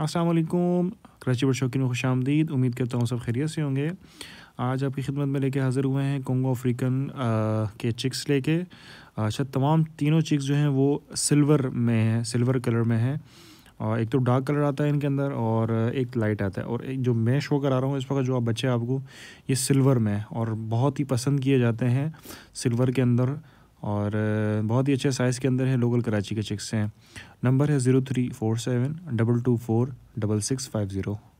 असलम कराची पर शौकीन खुश आमदीद उम्मीद करता हूँ सब खैरियत से होंगे आज आपकी खिदमत में लेके हाज़िर हुए हैं कोंगो अफ्रीकन के चिक्स लेके अच्छा तमाम तीनों चिक्स जो हैं वो सिल्वर में हैं सिल्वर कलर में हैं और एक तो डार्क कलर आता है इनके अंदर और एक लाइट आता है और एक जो मैं शो करा रहा हूँ इस वक्त जो आप बच्चे आपको ये सिल्वर में और बहुत ही पसंद किए जाते हैं सिल्वर के अंदर और बहुत ही अच्छे साइज़ के अंदर है लोकल कराची के चिक्स हैं नंबर है zero three four seven double two four double six five zero